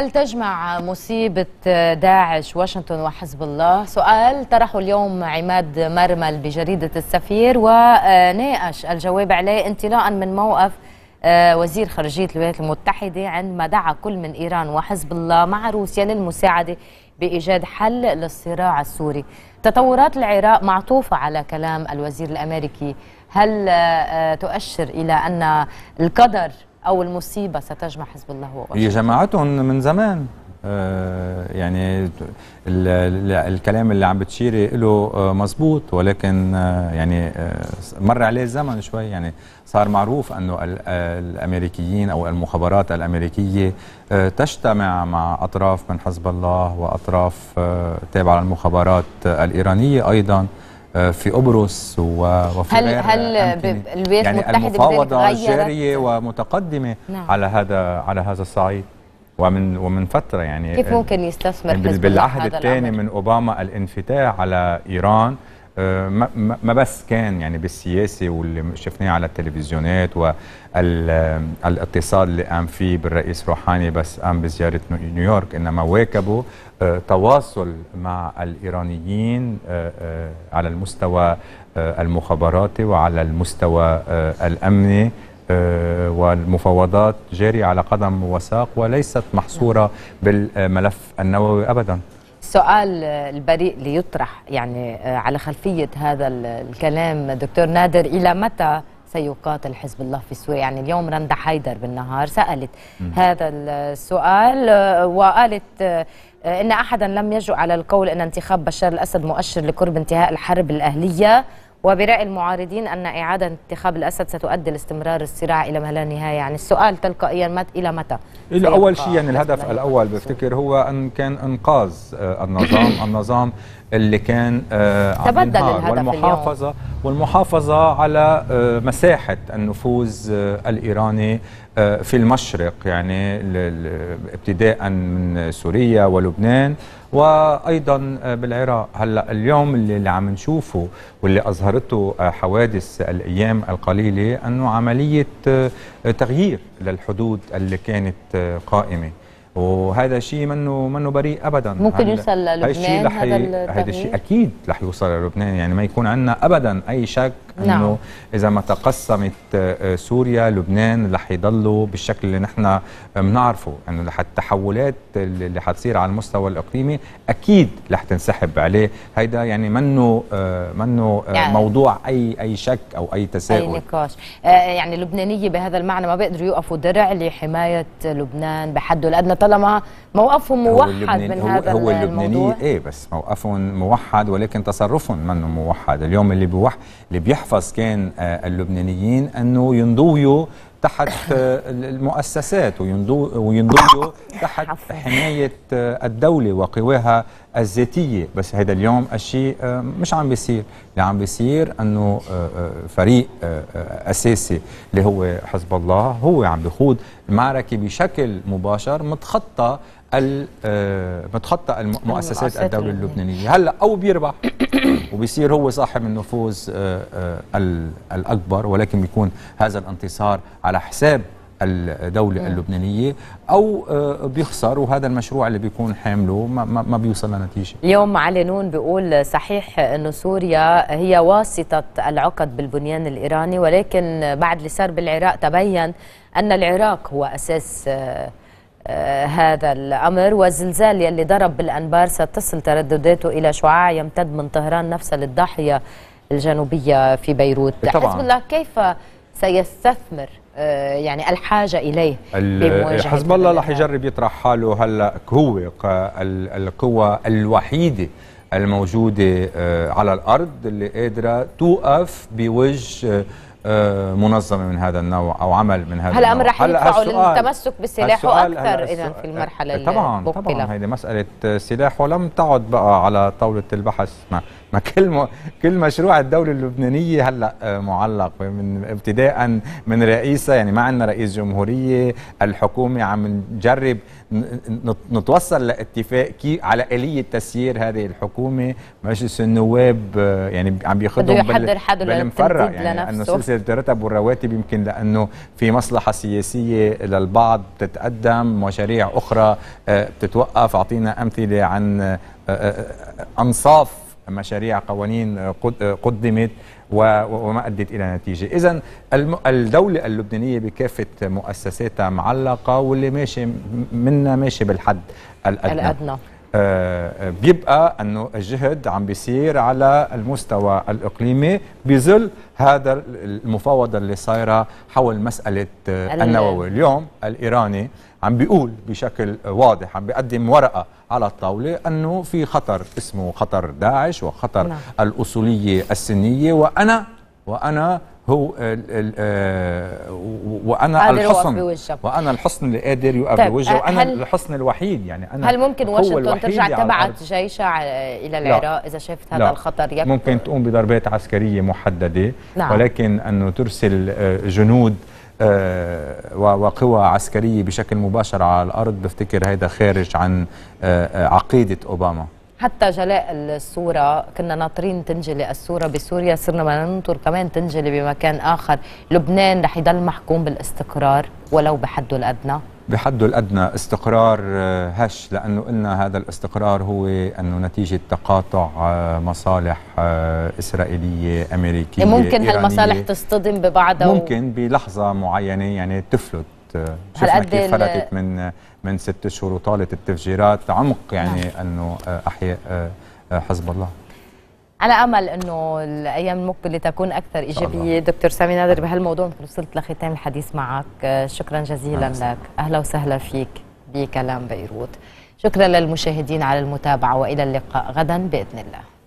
هل تجمع مصيبة داعش واشنطن وحزب الله؟ سؤال طرحه اليوم عماد مرمل بجريدة السفير وناقش الجواب عليه انطلاقا من موقف آه، وزير خارجية الولايات المتحدة عندما دعا كل من إيران وحزب الله مع روسيا للمساعدة بإيجاد حل للصراع السوري تطورات العراق معطوفة على كلام الوزير الأمريكي هل آه، آه، تؤشر إلى أن القدر أو المصيبة ستجمع حزب الله وواشنطن هي جماعتهم من زمان آه، يعني الكلام اللي عم بتشيري له آه، مزبوط ولكن آه، يعني مر عليه الزمن شوي يعني صار معروف انه الامريكيين او المخابرات الامريكيه تجتمع مع اطراف من حزب الله واطراف تابعه للمخابرات الايرانيه ايضا آه، في قبرص وفي هل هل الولايات يعني المتحده المفاوضه جاريه ومتقدمه نعم. على هذا على هذا الصعيد ومن ومن فتره يعني كيف آه، ممكن يستثمر يعني بالعهد الثاني من اوباما الانفتاح على ايران ما بس كان يعني بالسياسه واللي شفناه على التلفزيونات والاتصال اللي قام فيه بالرئيس روحاني بس قام بزياره نيويورك انما واكبوا آه، تواصل مع الايرانيين آه، آه، على المستوى المخابراتي وعلى المستوى الامني والمفاوضات جاريه على قدم وساق وليست محصوره نعم. بالملف النووي ابدا السؤال البريء ليطرح يعني آه، على خلفية هذا الكلام دكتور نادر إلى متى سيقاتل حزب الله في سوريا يعني اليوم رندا حيدر بالنهار سألت هذا السؤال آه، وقالت آه، إن أحدا لم يجو على القول أن انتخاب بشار الأسد مؤشر لقرب انتهاء الحرب الأهلية وبرأي المعارضين أن إعادة انتخاب الأسد ستؤدي لاستمرار الصراع إلى ما لا نهاية يعني السؤال تلقائيا مت إلى متى؟ أول شيء يعني الهدف الأول بفتكر هو أن كان إنقاذ آه، النظام النظام اللي كان آه، تبدل الهدف والمحافظة اليوم. والمحافظة على آه، مساحة النفوذ الإيراني آه، في المشرق يعني ابتداء من سوريا ولبنان وايضا آه، بالعراق هلا اليوم اللي عم نشوفه واللي اظهرته آه، حوادث الايام القليله انه عمليه تغيير للحدود اللي كانت قائمه وهذا شيء منه منه بريء ابدا ممكن يوصل للبنان هذا الشيء هذا الشيء اكيد رح يوصل للبنان يعني ما يكون عندنا ابدا اي شك نعم. انه اذا ما تقسمت آه، آه، سوريا لبنان رح يضلوا بالشكل اللي نحن آه، بنعرفه انه يعني رح التحولات اللي حتصير على المستوى الاقليمي اكيد رح تنسحب عليه هيدا يعني منه منه يعني موضوع اي اي شك او اي تساؤل اي نقاش يعني اللبنانيه بهذا المعنى ما بيقدروا يوقفوا درع لحمايه لبنان بحده الادنى طالما موقفهم موحد من هو هذا هو اللبناني ايه بس موقفهم موحد ولكن تصرفهم منه موحد اليوم اللي بيوح اللي بيحفظ يحفظ كان آه، اللبنانيين أنه ينضويوا تحت آه، المؤسسات وينضويوا تحت حماية آه، الدولة وقواها الذاتية بس هذا اليوم الشيء مش عم بيصير اللي عم بيصير أنه فريق أساسي اللي هو حزب الله هو عم بيخوض المعركة بشكل مباشر متخطى بتخطى آه، أيوة، مؤسسات الدوله اللبنانيه هلا او بيربح وبيصير هو صاحب النفوذ آه، آه، الاكبر ولكن بيكون هذا الانتصار على حساب الدولة اللبنانية أو بيخسر وهذا المشروع اللي بيكون حامله ما, ما بيوصل لنتيجة اليوم علي نون بيقول صحيح أنه سوريا هي واسطة العقد بالبنيان الإيراني ولكن بعد اللي صار بالعراق تبين أن العراق هو أساس آه، هذا الأمر والزلزال يلي ضرب بالأنبار ستصل تردداته إلى شعاع يمتد من طهران نفسها للضاحية الجنوبية في بيروت طبعا. حزب الله كيف سيستثمر آه، يعني الحاجة إليه بمواجهة حزب الله رح يجرب يطرح حاله هلأ هو القوى الوحيدة الموجودة آه، على الأرض اللي قادرة توقف بوجه آه، منظمه من هذا النوع او عمل من هذا هل الامر رح يدفعه للتمسك بالسلاح اكثر اذا في المرحله آه، طبعا طبعا هذه مساله آه، سلاح ولم تعد بقى على طاوله البحث ما, ما كل كل مشروع الدوله اللبنانيه هلا معلق من ابتداء من رئيسها يعني ما عندنا رئيس جمهوريه الحكومه عم نجرب نتوصل لاتفاق على اليه تسيير هذه الحكومه مجلس النواب يعني عم بياخذهم بده يحضر حاله يعني لنفسه تترتب الرواتب يمكن لانه في مصلحه سياسيه للبعض بتتقدم مشاريع اخرى بتتوقف آه، اعطينا امثله عن آه، آه، انصاف مشاريع قوانين قدمت وما ادت الى نتيجه، اذا الدوله اللبنانيه بكافه مؤسساتها معلقه واللي ماشي منا ماشي بالحد الادنى, الأدنى. آه، بيبقى انه الجهد عم بيصير على المستوى الاقليمي بظل هذا المفاوضه اللي صايره حول مساله آه، النووي اليوم الايراني عم بيقول بشكل واضح عم بيقدم ورقه على الطاوله انه في خطر اسمه خطر داعش وخطر نعم. الاصوليه السنيه وانا وانا هو الـ الـ آه، وانا الحصن وانا الحصن اللي قادر يقف طيب، بوجهه آه، وانا الحصن الوحيد يعني انا هل ممكن واشنطن ترجع تبعت جيشها الى العراق اذا شافت هذا لا. الخطر يكبر ممكن تقوم بضربات عسكريه محدده نعم. ولكن انه ترسل آه، جنود وقوى عسكريه بشكل مباشر على الارض بفتكر هذا خارج عن عقيده اوباما حتى جلاء الصورة كنا ناطرين تنجلي الصورة بسوريا صرنا ما ننطر كمان تنجلي بمكان آخر لبنان رح يضل محكوم بالاستقرار ولو بحده الأدنى بحده الأدنى استقرار آه، هش لأنه قلنا هذا الاستقرار هو أنه نتيجة تقاطع آه، مصالح آه، إسرائيلية أمريكية إيه، ممكن إيرانية هالمصالح تصطدم ببعضها ممكن و... بلحظة معينة يعني تفلت شفنا كيف فلتت من من ست شهور وطالت التفجيرات عمق يعني نعم. انه آه، احياء آه، آه، حزب الله على امل انه الايام المقبله تكون اكثر ايجابيه دكتور سامي نادر بهالموضوع وصلت لختام الحديث معك شكرا جزيلا لك اهلا وسهلا فيك بكلام بيروت شكرا للمشاهدين على المتابعه والى اللقاء غدا باذن الله